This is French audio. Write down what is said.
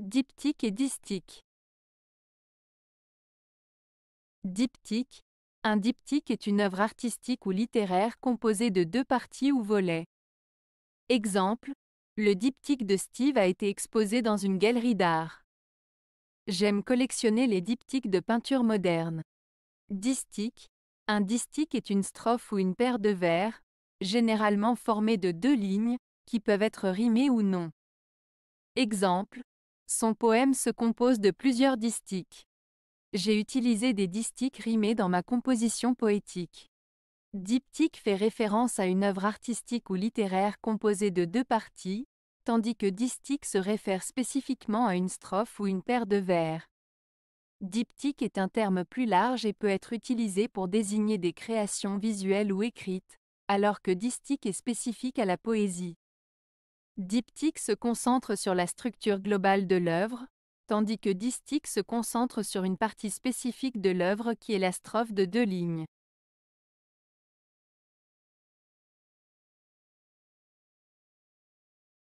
Diptyque et distique. Diptyque. Un diptyque est une œuvre artistique ou littéraire composée de deux parties ou volets. Exemple, le diptyque de Steve a été exposé dans une galerie d'art. J'aime collectionner les diptyques de peinture moderne. Distique. Un distique est une strophe ou une paire de vers, généralement formée de deux lignes, qui peuvent être rimées ou non. Exemple, son poème se compose de plusieurs distiques. J'ai utilisé des distiques rimés dans ma composition poétique. Diptyque fait référence à une œuvre artistique ou littéraire composée de deux parties, tandis que distique se réfère spécifiquement à une strophe ou une paire de vers. Diptyque est un terme plus large et peut être utilisé pour désigner des créations visuelles ou écrites, alors que distique est spécifique à la poésie. Diptyque se concentre sur la structure globale de l'œuvre, tandis que distique se concentre sur une partie spécifique de l'œuvre qui est la strophe de deux lignes.